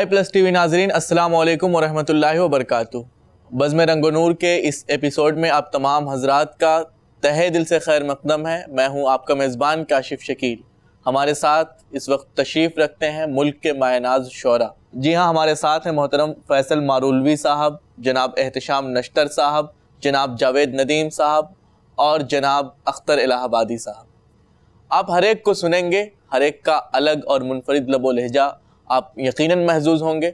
आई plus T V नाजरीन असल वरहमल वरक बज़म रंग नूर के इस एपिसोड में आप तमाम हजरात का तहे दिल से खैर मकदम है मैं हूँ आपका मेज़बान काशिफ शकील हमारे साथ इस वक्त तशरीफ़ रखते हैं मुल्क के मायनाज शौरा जी हाँ हमारे साथ हैं मोहतरम फैसल मारूलवी साहब जनाब एहतशाम नश्तर साहब जनाब जावेद नदीम साहब और जनाब अख्तर इलाहाबादी साहब आप हर एक को सुनेंगे हर एक का अलग और मुनफरद लबो लहजा आप यकीनन महजूज होंगे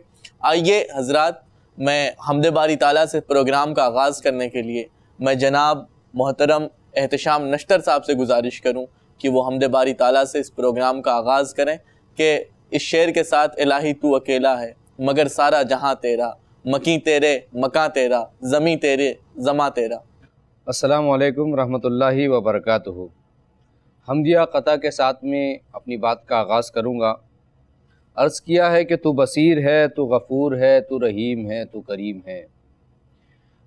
आइए हजरत मैं हमद बारी ताला से प्रोग्राम का आगाज़ करने के लिए मैं जनाब मोहतरम एहतशाम नश्तर साहब से गुजारिश करूँ कि वो हमद बारी ताली से इस प्रोग्राम का आगाज़ करें कि इस शेर के साथ इलाही तू अकेला है मगर सारा जहाँ तेरा मकी तेरे मका तेरा ज़मी तेरे जमा तेरा असलकम रहमतुल्लाहि वबरकatuhu हमदिया क़ता के साथ में अपनी बात का आगाज़ करूँगा अर्ज़ किया है कि तू बसीर है तू गफ़ूर है तू रहीम है तू करीम है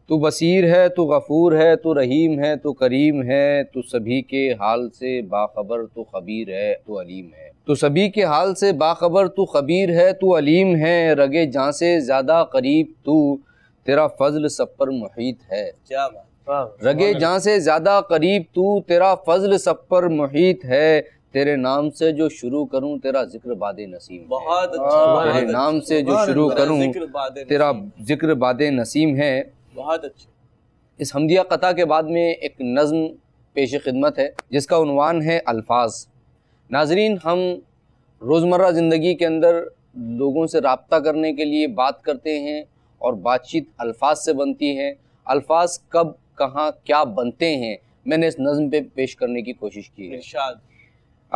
तू बसीर है तू गफ़ूर है तू रहीम है तू करीम है तू सभी के हाल से बाखबर तू खबीर है तू अलीम है तू सभी के हाल से बाखबर तू खबीर है तू अलीम है रगे जहाँ से ज़्यादा करीब तू तेरा फजल सब पर मुहित है क्या रगे जहाँ से ज़्यादा करीब तू तेरा फजल सब पर मुहित है तेरे नाम से जो शुरू करूं तेरा जिक्र बाद नसीम बहुत अच्छा तेरे नाम अच्छा। से जो शुरू अच्छा, करूं तेरा जिक्र बाद नसीम है बहुत अच्छा इस हमदिया कथा के बाद में एक नज़म पेश खिदमत है जिसका उनवान है अल्फाज नाजरीन हम रोज़मर्रा ज़िंदगी के अंदर लोगों से रबता करने के लिए बात करते हैं और बातचीत अल्फाज से बनती है अल्फाज कब कहाँ क्या बनते हैं मैंने इस नज़म पे पेश करने की कोशिश की है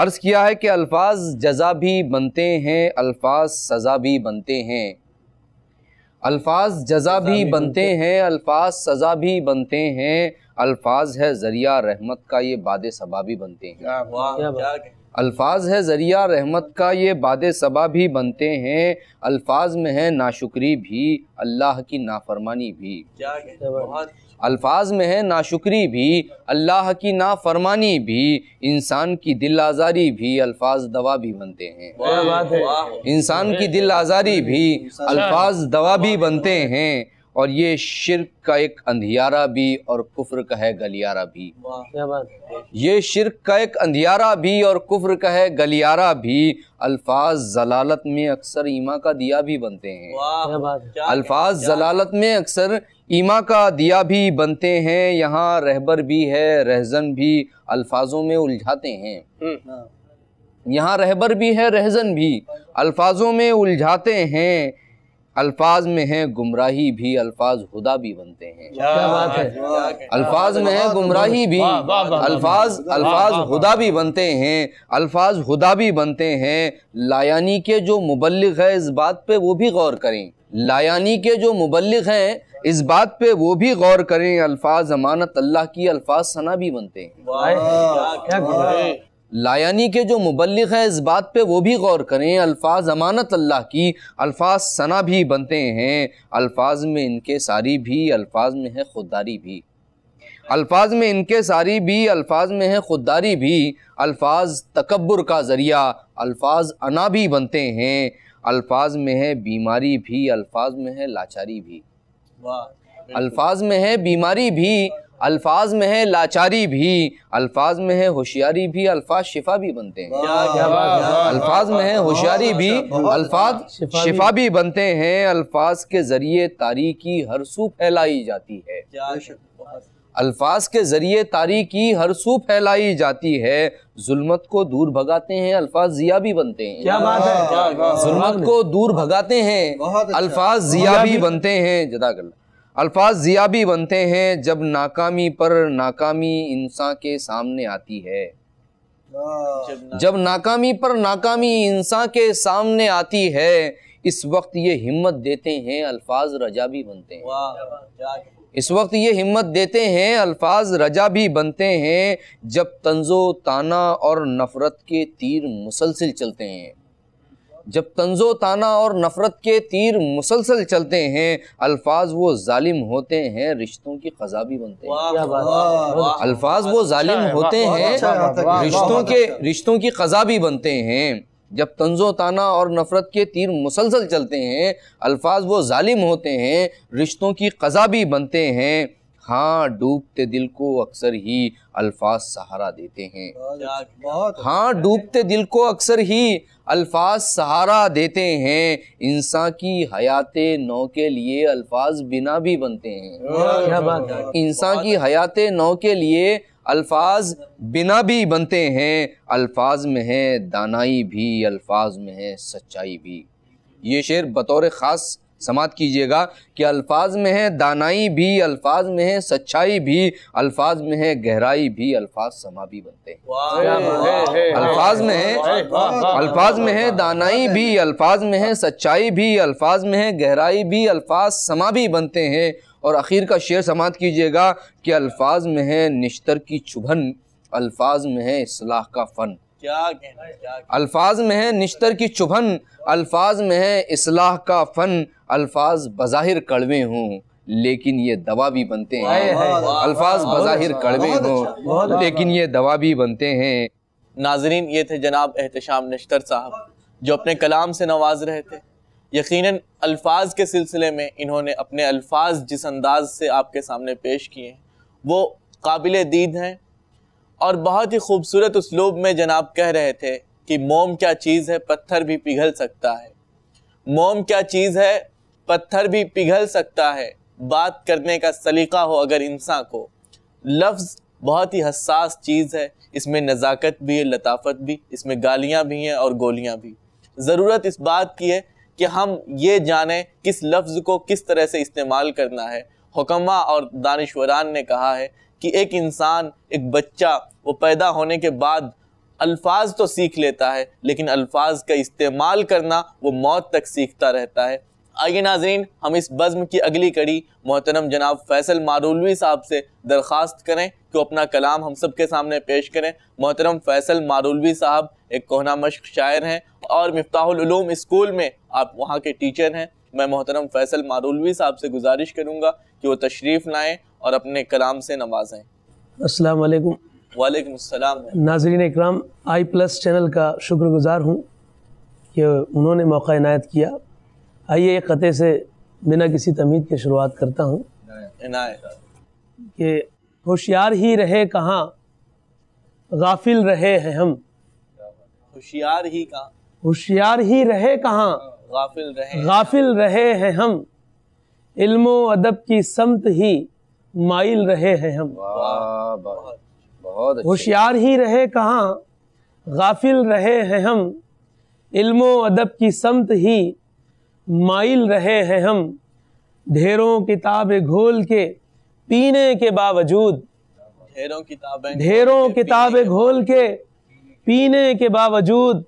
अर्ज़ किया है कि अल्फाज जजा भी बनते हैं अल्फाज सज़ा भी बनते हैं अल्फाज जजा भी बनते हैं अल्फाज सज़ा भी बनते हैं अल्फाज है ज़रिया रहमत का ये बाद सबा भी बनते हैं अल्फाज है ज़रिया रहमत का ये बाद सबा भी बनते हैं अल्फाज में है नाशुक्री भी अल्लाह की नाफरमानी भी अल्फाज में है नाशुक्री भी अल्लाह की नाफरमानी भी इंसान की दिल आज़ारी भी अल्फाज दवा भी बनते हैं इंसान की दिल आज़ारी भी अल्फाज दवा भी बनते हैं और ये शिरक का एक अंधियारा भी और कुफर का है गलियारा भी ये शिरक का एक अंधियारा भी और कुफ़र का है गलियारा भी अल्फाज जलालत में अक्सर ईमा का दिया भी बनते हैं अल्फाज जलालत में अक्सर ईमा का दिया भी बनते हैं यहाँ रहबर भी है रहजन भी अल्फाजों में उलझाते हैं हम्म। यहाँ रहबर भी है रहजन भी अल्फाजों में उलझाते हैं अल्फाज में है गुमराही भी अल्फाज हुदा भी बनते हैं क्या बात है अल्फाज में है गुमराही भी अल्फाज अल्फाज हुदा भी बनते हैं अल्फाज हुदा भी बनते हैं लायानी के जो मुबलिक है इस बात पे वो भी गौर करें लायानी के जो मुबलिक हैं इस बात पे वो भी गौर करें अल्फाज अमानत अल्लाह की अल्फाज सना भी बनते हैं लायानी के जो मुबलिक है इस बात पे वो भी गौर करें अल्फाज अमानत अल्लाह की अल्फाज सना भी बनते हैं अल्फाज में इनके सारी भी अल्फाज में है खुददारी भी अल्फाज में इनके सारी भी अल्फाज में है खुददारी भी अल्फाज तकबर का ज़रिया अल्फाज अना भी बनते हैं अल्फाज में है बीमारी भी अल्फाज में है लाचारी भी अल्फाज में है बीमारी भी अल्फाज में है लाचारी भी अल्फाज में है होशियारी भी अल्फाज शिफा भी बनते हैं अल्फाज में है होशियारी भी अच्छा, अल्फाज अच्छा। शिफा भी बनते हैं अल्फाज के जरिए तारीकी हर सू फैलाई जाती है अल्फाज के ज़रिए तारीकी हर सू फैलाई जाती है जुल्मत को दूर भगाते हैं अल्फाज जिया भी बनते हैं क्या बात है जुल्मत को दूर भगाते हैं अच्छा। अल्फाज जिया भी बनते हैं जदा कर अल्फाज जिया भी बनते हैं जब नाकामी पर नाकामी इंसान के सामने आती है जब नाकामी पर नाकामी इंसान के सामने आती है इस वक्त ये हिम्मत देते हैं अल्फाज रजा भी बनते हैं इस वक्त ये हिम्मत देते हैं अल्फाज रजा भी बनते हैं जब तंजो ताना और नफ़रत के तीर मुसलसिल चलते हैं जब तंजो ताना और नफ़रत के तीर मुसलसल चलते हैं अल्फाज वो जालिम होते हैं रिश्तों की ख़जा भी बनते हैं अल्फाज वो अच्छा जालिम होते हैं रिश्तों के रिश्तों की ख़जा भी बनते हैं जब तंजो ताना और नफ़रत के तीर मुसलसल चलते हैं अल्फाज वो ालिम होते हैं रिश्तों की कज़ा भी बनते हैं हाँ डूबते दिल को अक्सर ही अल्फाज सहारा देते हैं अच्छा हाँ डूबते दिल को अक्सर ही अल्फाज सहारा देते हैं इंसान की हयात नौ के लिए अल्फाज बिना भी बनते हैं इंसान की हयात नौ के लिए अल्फाज बिना भी बनते हैं अल्फाज में है दानाई भी अल्फाज में है सच्चाई भी ये शेर बतौर ख़ास समात कीजिएगा कि अल्फाज में है दानाई भी अल्फाज में है सच्चाई भी अल्फाज में है गहराई भी अल्फाज समा भी बनते हैं अल्फाज में है अल्फाज में है दानाई भी अल्फाज में है सच्चाई भी अल्फाज में है गहराई भी अल्फाज समा भी बनते हैं और आखिर का शेर समात कीजिएगा कि अल्फाज में है निश्तर की चुभन अल्फाज में है इसलाह का फ़न अल्फाज में है निश्तर की चुभन अल्फाज में है इसलाह का फ़न अल्फाज बज़ाहिर कड़वे हों लेकिन ये दवा भी बनते हैं अल्फाज बज़ाहिर कड़वे हों अच्छा, अच्छा। लेकिन ये दवा भी बनते हैं नाजरीन ये थे जनाब एहतशाम नश्तर साहब जो अपने कलाम से नवाज रहे थे यकीनन अल्फाज के सिलसिले में इन्होंने अपने अल्फाज जिस अंदाज से आपके सामने पेश किए हैं वो काबिल दीद हैं और बहुत ही खूबसूरत उसलूब में जनाब कह रहे थे कि मोम क्या चीज़ है पत्थर भी पिघल सकता है मोम क्या चीज़ है पत्थर भी पिघल सकता है बात करने का सलीका हो अगर इंसान को लफ्ज़ बहुत ही हसास चीज़ है इसमें नज़ाकत भी है लताफत भी इसमें गालियाँ भी हैं और गोलियाँ भी ज़रूरत इस बात की है कि हम ये जाने किस लफ्ज़ को किस तरह से इस्तेमाल करना है हुक्मा और दानश्वरान ने कहा है कि एक इंसान एक बच्चा वो पैदा होने के बाद अल्फाज तो सीख लेता है लेकिन अल्फाज का इस्तेमाल करना वो मौत तक सीखता रहता है आइए नाजरीन हम इस बज़म की अगली कड़ी मोहतरम जनाब फैसल मारूलवी साहब से दरख्वास्त करें कि अपना कलाम हम सब के सामने पेश करें मोहतरम फैसल मारूलवी साहब एक कोहना मश्क शायर हैं और मफ्ताहलूम स्कूल में आप वहाँ के टीचर हैं मैं मोहतरम फैसल मारूलवी साहब से गुजारिश करूँगा कि वो तशरीफ़ लाएँ और अपने कलाम से नवाजें असलकुम वालेकुम अस्सलाम नाजरीन इकराम आई प्लस चैनल का शुक्रगुजार हूँ कि उन्होंने मौका इनायत किया आइए एक ख़ते से बिना किसी तमीद के शुरुआत करता हूँ कि होशियार ही रहे कहाँ गाफिल रहे हैं हम होशियार ही कहाँ होशियार ही रहे कहाँ गाफिल रहे गाफिल रहे हैं हम इल्म अदब की समत ही माइल रहे हैं हम बहुत होशियार ही रहे कहाँ गाफिल रहे हैं हम इल्म अदब की समत ही माइल रहे हैं हम ढेरों किताबें घोल के पीने के बावजूद ढेरों किताबें ढेरों किताबें घोल के पीने के बावजूद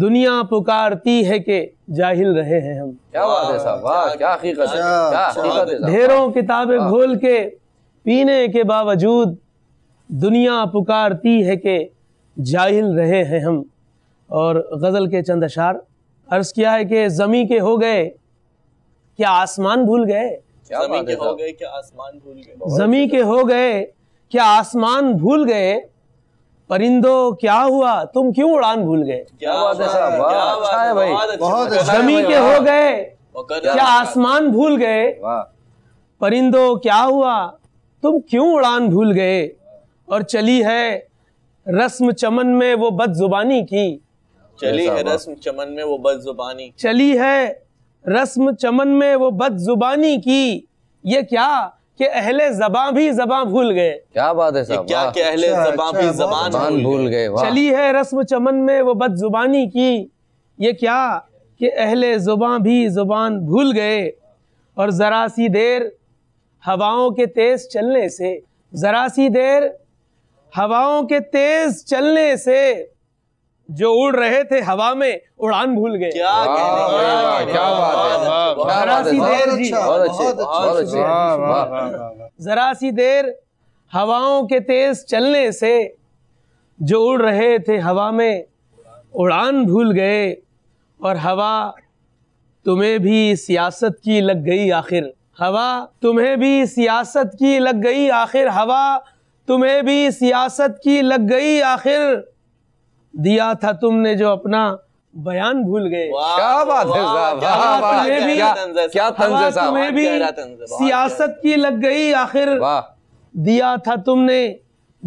दुनिया पुकारती है कि जाहिल रहे हैं हम क्या बात है साहब वाह क्या हकीकत है क्या हकीकत है ढेरों किताबें घोल के पीने के बावजूद दुनिया पुकारती है कि जाहिल रहे हैं हम और गज़ल के चंद अशार अर्ज किया है कि जमी के हो गए क्या आसमान भूल गए जमी के हो गए क्या आसमान भूल गए जमी के हो गए क्या आसमान भूल गए परिंदो क्या हुआ तुम क्यों उड़ान भूल गए क्या जमी के हो गए क्या अच्छा आसमान भूल गए परिंदो क्या हुआ तुम क्यों उड़ान भूल गए और चली है रस्म चमन में वो बदजुबानी की चली है रस्म चमन में वो बद जुबानी अच्छा, अच्छा, चली है रस्म चमन में वो बद जुबानी की ये क्या कि अहले जबा भी जबा भूल गए क्या बात है साहब क्या कि अहले जबा भी जबान भूल गए चली है रस्म चमन में वो बद जुबानी की ये क्या कि अहले जुबा भी जुबान भूल गए और ज़रा सी देर हवाओं के तेज़ चलने से ज़रा सी देर हवाओं के तेज़ चलने से जो उड़ रहे थे हवा में उड़ान भूल गए क्या क्या बात है जरा सी देर जरा सी देर हवाओं के तेज चलने से जो उड़ रहे थे हवा में उड़ान भूल गए और हवा तुम्हें भी सियासत की लग गई आखिर हवा तुम्हें भी सियासत की लग गई आखिर हवा तुम्हें भी सियासत की लग गई आखिर दिया था तुमने जो अपना बयान भूल गए क्या बात है आपने हाँ, हाँ, भी क्या हाँ, तुम्हें भी सियासत की लग गई आखिर दिया था तुमने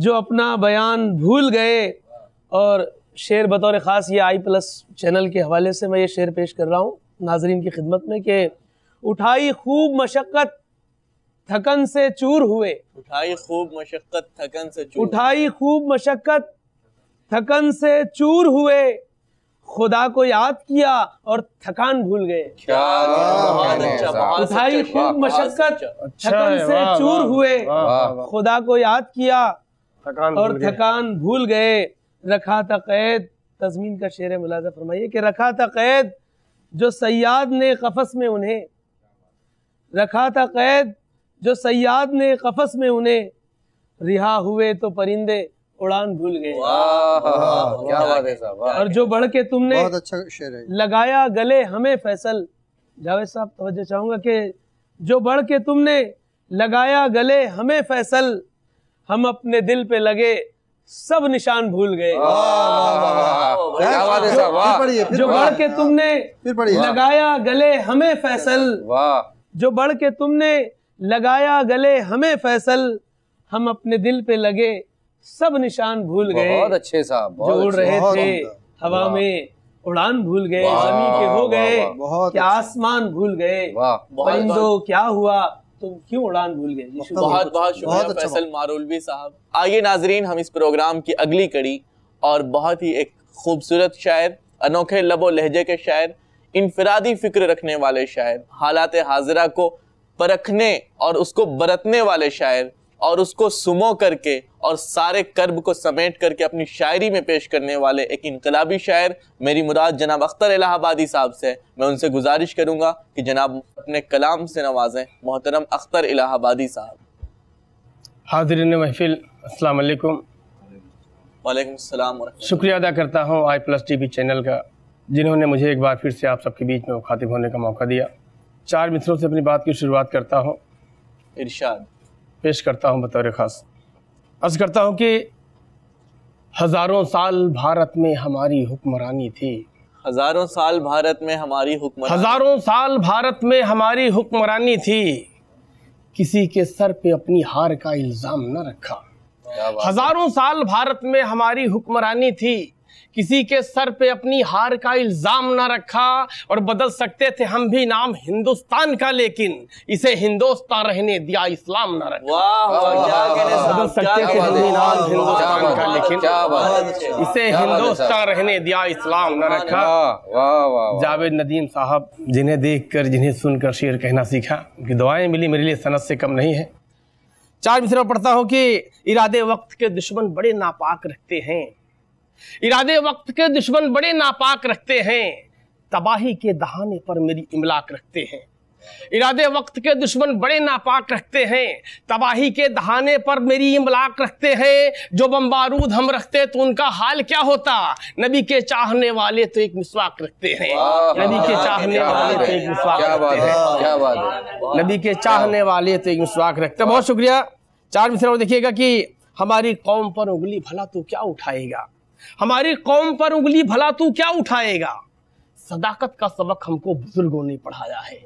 जो अपना बयान भूल गए और शेर बतौर ख़ास ये आई प्लस चैनल के हवाले से मैं ये शेर पेश कर रहा हूँ नाजरीन की खिदमत में कि उठाई खूब मशक्क़त थकन से चूर हुए उठाई खूब मशक्क़त थकन से चूर उठाई खूब मशक्क़त थकन से चूर हुए खुदा को याद किया और थकान भूल गए उठाई खूब मशक्कत अच्छा। थकन से चूर हुए खुदा को याद किया और थकान भूल गए रखा था कैद तजमीन का शेर मुलाजा फरमाइए कि रखा था कैद जो सयाद ने कफस में उन्हें रखा था कैद जो सयाद ने कफस में उन्हें रिहा हुए तो परिंदे उड़ान भूल गए और जो बढ़ के तुमने बहुत अच्छा शेर है लगाया गले हमें फैसल जावेद साहब तवज्जो चाहूंगा कि जो बढ़ के तुमने लगाया गले हमें फैसल हम अपने दिल पे लगे सब निशान भूल गए जो बढ़ के तुमने लगाया गले हमें फैसल जो बढ़ के तुमने लगाया गले हमें फैसल हम अपने दिल पे लगे सब निशान भूल गए बहुत अच्छे साहब जो उड़ रहे थे हवा में उड़ान भूल गए जमीन के हो गए आसमान भूल गए क्या हुआ तुम क्यों उड़ान भूल गए बहुत बहुत शुक्रिया अच्छा फैसल मारोलवी साहब आइए नाजरीन हम इस प्रोग्राम की अगली कड़ी और बहुत ही एक खूबसूरत शायर अनोखे लबो लहजे के शायर इनफरादी फिक्र रखने वाले शायर हालात हाजरा को परखने और उसको बरतने वाले शायर और उसको सुमो करके और सारे कर्ब को समेट करके अपनी शायरी में पेश करने वाले एक इनकलाबी शायर मेरी मुराद जनाब अख्तर इलाहाबादी साहब से मैं उनसे गुजारिश करूँगा कि जनाब अपने कलाम से नवाजें मोहतरम अख्तर इलाहाबादी साहब हाजरीन महफिल अस्सलाम वालेकुम वालेकुम सलाम शुक्रिया अदा करता हूँ आई प्लस टी चैनल का जिन्होंने मुझे एक बार फिर से आप सबके बीच में मुखातिब होने का मौका दिया चार मित्रों से अपनी बात की शुरुआत करता हूँ इरशाद पेश करता हूँ बतौर ख़ास अर्ज़ करता हूँ कि हज़ारों साल भारत में हमारी हुक्मरानी थी हज़ारों साल भारत में हमारी हुक्मरानी हज़ारों साल भारत में हमारी हुक्मरानी थी किसी के सर पे अपनी हार का इल्ज़ाम न रखा हज़ारों साल भारत में हमारी हुक्मरानी थी किसी के सर पे अपनी हार का इल्ज़ाम ना रखा और बदल सकते थे हम भी नाम हिंदुस्तान का लेकिन इसे हिंदुस्तान रहने दिया इस्लाम ना रखा बदल सकते थे हम भी नाम हिंदुस्तान का लेकिन इसे हिंदुस्तान रहने दिया इस्लाम ना रखा जावेद नदीम साहब जिन्हें देखकर जिन्हें सुनकर शेर कहना सीखा उनकी दुआएं मिली मेरे लिए सनत से कम नहीं है चार मिसरा पढ़ता हूँ कि इरादे वक्त के दुश्मन बड़े नापाक रखते हैं इरादे वक्त के दुश्मन बड़े नापाक रखते हैं तबाही के दहाने पर मेरी इमलाक रखते हैं इरादे वक्त के दुश्मन बड़े नापाक रखते हैं तबाही के दहाने पर मेरी इमलाक रखते हैं जो बम बारूद हम रखते तो उनका हाल क्या होता नबी के चाहने वाले तो एक मिसवाक रखते हैं नबी के चाहने वाले तो एक मिसवाक रखते हैं नबी के चाहने वाले तो एक मिसवाक रखते हैं बहुत शुक्रिया चार मिसरा देखिएगा कि हमारी कौम पर उंगली भला तो क्या उठाएगा हमारी कौम पर उंगली भला तू क्या उठाएगा सदाकत का सबक हमको बुजुर्गों ने पढ़ाया है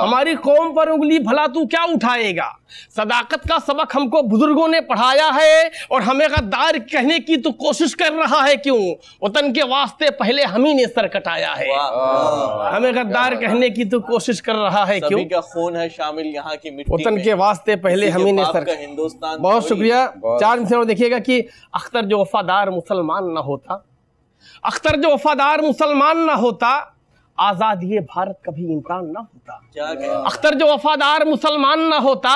हमारी कौम पर उंगली भला तू क्या उठाएगा सदाकत का सबक हमको बुजुर्गों ने पढ़ाया है और हमें गद्दार कहने की तो कोशिश कर रहा है क्यों वतन के वास्ते पहले हम ही ने सर कटाया है हमें गद्दार कहने की तो कोशिश कर रहा है क्यों का खून है शामिल यहाँ की वतन के वास्ते पहले हम ही ने सर हिंदुस्तान बहुत शुक्रिया चार देखिएगा की अख्तर जो वफादार मुसलमान ना होता अख्तर जो वफादार मुसलमान ना होता आजाद ये भारत कभी इम्कान ना होता अख्तर जो वफादार मुसलमान ना होता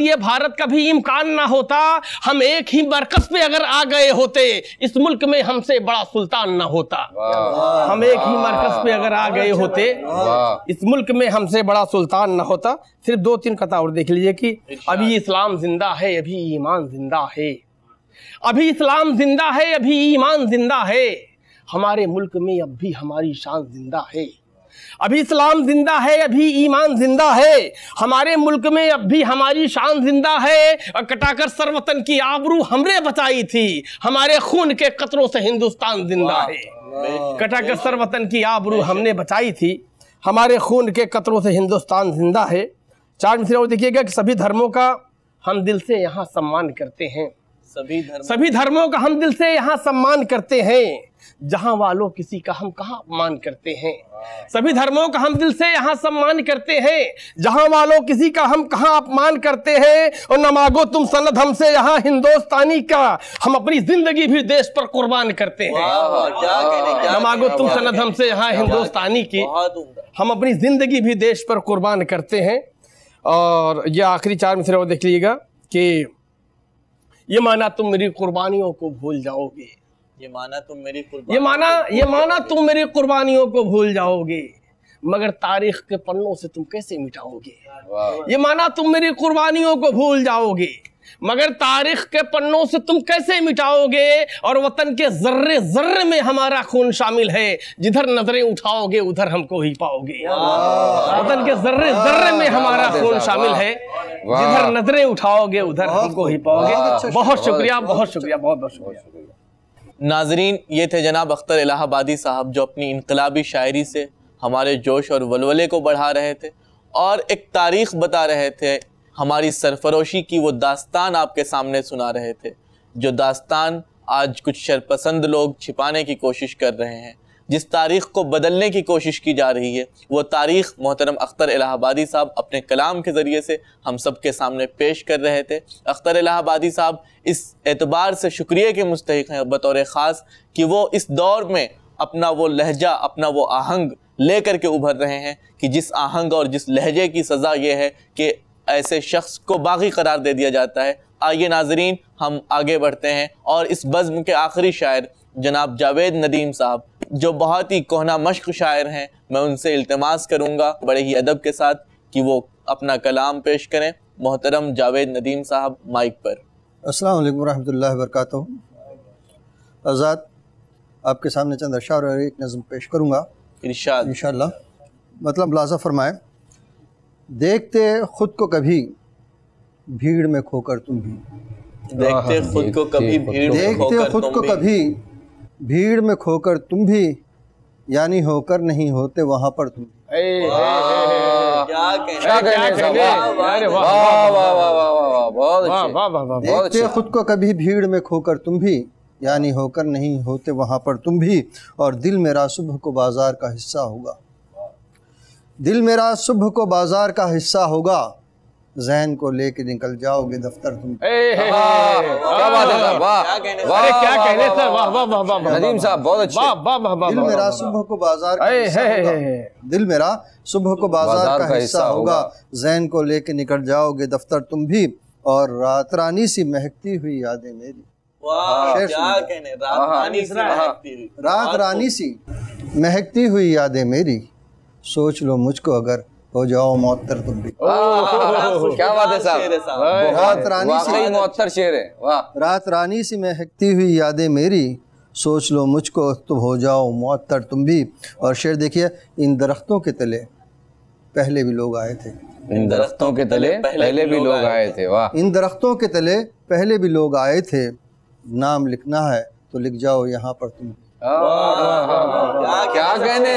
ये भारत कभी इम्कान ना होता हम एक ही बरकस पे अगर आ गए होते इस मुल्क में हमसे बड़ा सुल्तान ना होता हम एक ही मरकज पे अगर आ गए होते इस मुल्क में हमसे बड़ा सुल्तान ना होता सिर्फ दो तीन कथा और देख लीजिए कि अच्छा। अभी इस्लाम जिंदा है अभी ईमान जिंदा है अभी इस्लाम जिंदा है अभी ईमान जिंदा है हमारे मुल्क में अब भी हमारी शान जिंदा है अभी इस्लाम जिंदा है अभी ईमान जिंदा है हमारे मुल्क में अब भी हमारी शान जिंदा है और कटाकर सरवतन की आबरू हमने बचाई थी हमारे खून के कतरों से हिंदुस्तान जिंदा है कटाकर सरवतन की आबरू हमने बचाई थी हमारे खून के कतरों से हिंदुस्तान जिंदा है चार मिसरे और देखिएगा कि सभी धर्मों का हम दिल से यहाँ सम्मान करते हैं सभी धर्म सभी धर्मों का हम दिल से यहाँ सम्मान करते हैं जहां वालों किसी का हम कहा अपमान करते हैं सभी धर्मों का हम दिल से यहां सम्मान करते हैं जहां वालों किसी का हम कहा अपमान करते हैं और न मांगो तुम सनद हमसे यहां हिंदुस्तानी का हम अपनी जिंदगी भी देश पर कुर्बान करते हैं न मांगो तुम सनद हमसे यहाँ हिंदुस्तानी की हम अपनी जिंदगी भी देश पर कुर्बान करते हैं और यह आखिरी चार मिसरे और देख लीजिएगा कि ये माना तुम मेरी कुर्बानियों को भूल जाओगे ये माना तुम मेरी ये माना ये माना तुम मेरी कुर्बानियों को भूल जाओगे मगर तारीख के पन्नों से तुम कैसे मिटाओगे ये माना तुम मेरी कुर्बानियों को भूल जाओगे मगर तारीख के पन्नों से तुम कैसे मिटाओगे और वतन के जर्रे जर्रे में हमारा खून शामिल है जिधर नजरें उठाओगे उधर हमको ही पाओगे वतन के जर्रे जर्रे में हमारा खून शामिल है जिधर नजरें उठाओगे उधर हमको ही पाओगे बहुत अच्छा शुक्रिया बहुत शुक्रिया बहुत बहुत शुक्रिया नाजरीन ये थे जनाब अख्तर इलाहाबादी साहब जो अपनी इनकलाबी शायरी से हमारे जोश और वलवले को बढ़ा रहे थे और एक तारीख बता रहे थे हमारी सरफरोशी की वो दास्तान आपके सामने सुना रहे थे जो दास्तान आज कुछ शरपसंद लोग छिपाने की कोशिश कर रहे हैं जिस तारीख़ को बदलने की कोशिश की जा रही है वो तारीख़ मोहतरम अख्तर इलाहाबादी साहब अपने कलाम के ज़रिए से हम सब के सामने पेश कर रहे थे अख्तर इलाहाबादी साहब इस एतबार से शुक्रिया के मुस्तक हैं बतौर ख़ास कि वो इस दौर में अपना वो लहजा अपना वो आहंग ले कर के उभर रहे हैं कि जिस आहंग और जिस लहजे की सज़ा ये है कि ऐसे शख्स को बागी करार दे दिया जाता है आइए नाजरीन हम आगे बढ़ते हैं और इस बज़म के आखिरी शायर जनाब जावेद नदीम साहब जो बहुत ही कोहना मश्क शायर हैं मैं उनसे इल्तमास करूँगा बड़े ही अदब के साथ कि वो अपना कलाम पेश करें मोहतरम जावेद नदीम साहब माइक पर अस्सलाम वरहमतुल्लाह वरकत आज़ाद आपके सामने चंद अशार और एक नज़म पेश करूँगा इर्शाद इनशा मतलब लाजा फरमाए देखते ख़ुद को कभी भीड़ में खोकर तुम भी देखते हाँ, हाँ, खुद को कभी भीड़ देखते खुद को कभी भीड़ में खोकर तुम भी यानी होकर नहीं होते वहाँ पर तुम देखते खुद को कभी भीड़ में खोकर तुम भी यानी होकर नहीं होते वहाँ पर तुम भी और दिल मेरा सुबह को बाजार का हिस्सा होगा दिल मेरा सुबह को बाजार का हिस्सा होगा जहन को लेके निकल जाओगे दफ्तर तुम क्या दिल मेरा सुबह को बाजार दिल मेरा सुबह को बाजार का हिस्सा होगा जहन को लेके निकल जाओगे दफ्तर तुम भी और रात रानी सी महकती हुई यादें मेरी रात रानी सी महकती हुई यादें मेरी सोच लो मुझको अगर हो जाओ मोहत्तर तुम भी क्या बात है साहब रात रानी से मोहत्तर शेर है वाह रात रानी सी महकती हुई यादें मेरी सोच लो मुझको तुम हो जाओ मअतर तुम भी और शेर देखिए इन दरख्तों के तले पहले भी लोग आए थे इन दरख्तों के तले पहले, पहले भी लोग आए थे वाह इन दरख्तों के तले पहले भी लोग आए थे नाम लिखना है तो लिख जाओ यहाँ पर तुम क्या कहने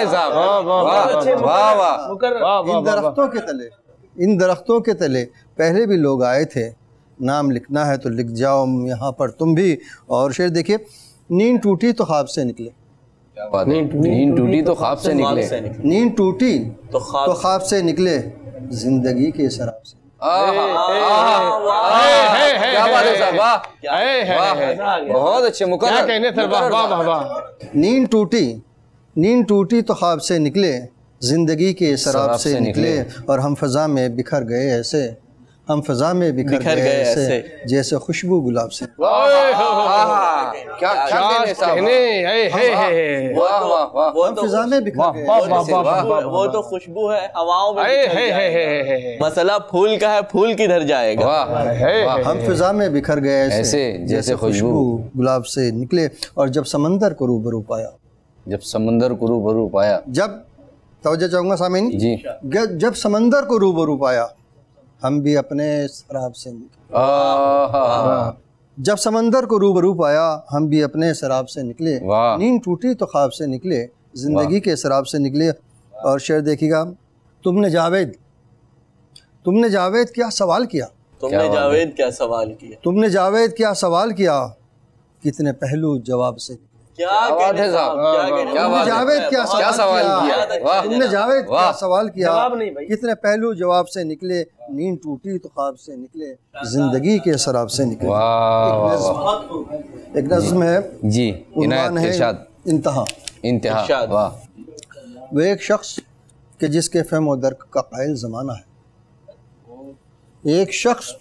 इन दरख्तों के तले इन दरख्तों के तले पहले भी लोग आए थे नाम लिखना है तो लिख जाओ यहाँ पर तुम भी और शेर देखिए नींद टूटी तो ख्वाब से निकले नींद टूटी तो ख्वाब से निकले नींद टूटी तो ख्वाब से निकले जिंदगी के शराब से बहुत अच्छे नींद टूटी नींद टूटी तो ख्वाब से निकले ज़िंदगी के शराब से निकले और हम फजा में बिखर गए ऐसे हम फजा में बिखर, गए ऐसे जैसे खुशबू गुलाब से बिखर वो तो खुशबू है हवाओं में मसला फूल का है फूल किधर जाएगा हम फिजा में बिखर गए ऐसे जैसे खुशबू गुलाब से निकले और जब समंदर को रूबरू पाया जब समंदर को रूबरू पाया जब तो चाहूंगा सामिन जी जब समंदर को रूबरू पाया हम भी अपने शराब से निकले हाँ। जब समंदर को रूबरू पाया हम भी अपने शराब से निकले नींद टूटी तो ख्वाब से निकले ज़िंदगी के शराब से निकले और शेर देखिएगा तुमने जावेद तुमने जावेद क्या सवाल किया तुमने जावेद क्या सवाल किया तुमने जावेद क्या सवाल किया कितने पहलू जवाब से हाँ, हाँ, हाँ। जावेद क्या सवाल किया जावेद सवाल किया कितने पहलू जवाब से निकले नींद टूटी तो ख्वाब से निकले जिंदगी के शराब से निकले एक नज्म है जी इंतहा इंतहा एक शख्स के जिसके फहम और दर्क का कायल ज़माना है एक शख्स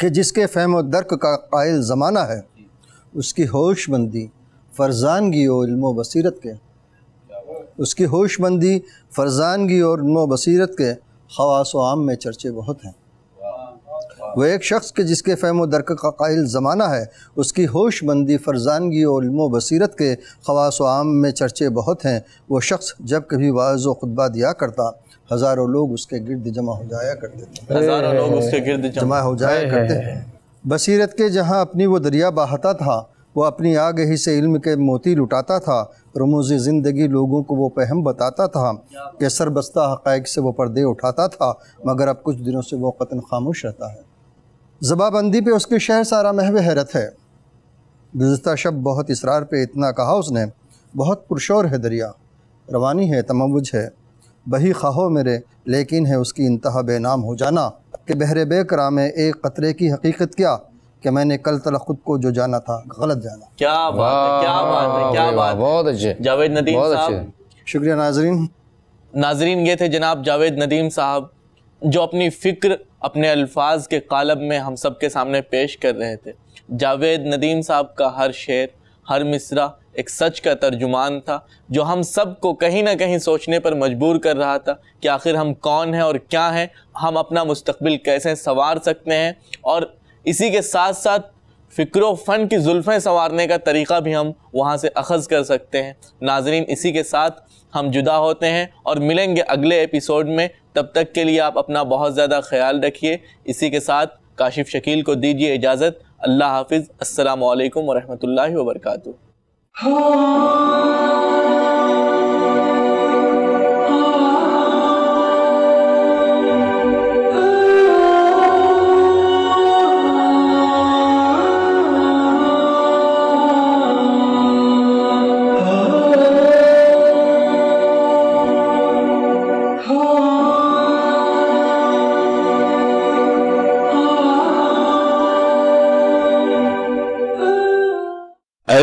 के जिसके फहम और दर्क का कायल ज़माना है उसकी होशबंदी फरजानगी और इल्म बसीरत के उसकी होशमंदी फरजानगी और इल्म बसीरत के खवास आम में चर्चे बहुत हैं वह एक शख्स के जिसके फैम दरक का कायल ज़माना है उसकी होशमंदी फरजानगी और इल्म बसीरत के खवास आम में चर्चे बहुत हैं वो शख्स जब कभी वाज व खुतबा दिया करता हज़ारों लोग उसके गिरद जमा हो जाया करते थे हज़ारों लोग उसके गिरद जमा हो जाया करते बसीरत के जहाँ अपनी वो दरिया बहाता था वो अपनी आग ही से इल्म के मोती लुटाता था रमोजी ज़िंदगी लोगों को वो पहम बताता था कि सरबस्ता हक़ से वो पर्दे उठाता था मगर अब कुछ दिनों से वो कतन खामोश रहता है जबाबंदी पे उसके शहर सारा महव हैरत है गुज्त शब बहुत इसरार पे इतना कहा उसने बहुत पुरशोर है दरिया रवानी है तमवज है बही खाहो मेरे लेकिन है उसकी इंतहा बेनाम हो जाना कि बहरे बे कराम एक क़तरे की हकीकत क्या कि मैंने कल तला खुद को जो जाना था गलत जाना क्या बात है क्या बात है क्या बात बहुत अच्छे जावेद नदीम साहब शुक्रिया नाजरीन नाजरीन ये थे जनाब जावेद नदीम साहब जो अपनी फ़िक्र अपने अल्फाज के कालब में हम सब के सामने पेश कर रहे थे जावेद नदीम साहब का हर शेर हर मिसरा एक सच का तर्जुमान था जो हम सब को कहीं ना कहीं सोचने पर मजबूर कर रहा था कि आखिर हम कौन हैं और क्या हैं हम अपना मुस्तकबिल कैसे संवार सकते हैं और इसी के साथ साथ फ़िक्र फ़न की जुल्फ़ें संवारने का तरीक़ा भी हम वहाँ से अखज़ कर सकते हैं नाजरीन इसी के साथ हम जुदा होते हैं और मिलेंगे अगले एपिसोड में तब तक के लिए आप अपना बहुत ज़्यादा ख्याल रखिए इसी के साथ काशिफ शकील को दीजिए इजाज़त अल्लाह हाफिज़ अल्लाम वरहमल वर्का